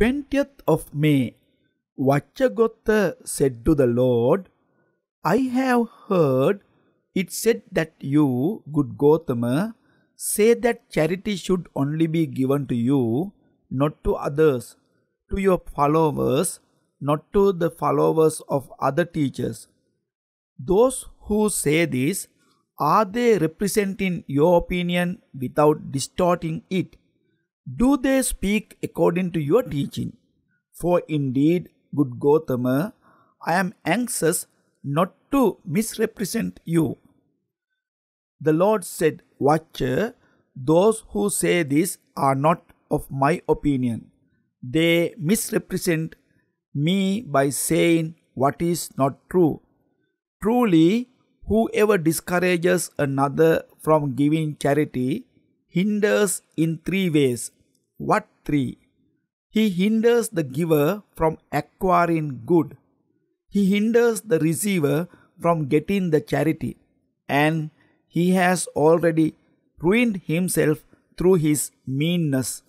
20th of May, Vachagotha said to the Lord, I have heard it said that you, good Gotama, say that charity should only be given to you, not to others, to your followers, not to the followers of other teachers. Those who say this, are they representing your opinion without distorting it? Do they speak according to your teaching? For indeed, good Gotama, I am anxious not to misrepresent you. The Lord said, Watcher, those who say this are not of my opinion. They misrepresent me by saying what is not true. Truly, whoever discourages another from giving charity hinders in three ways. What three? He hinders the giver from acquiring good. He hinders the receiver from getting the charity. And he has already ruined himself through his meanness.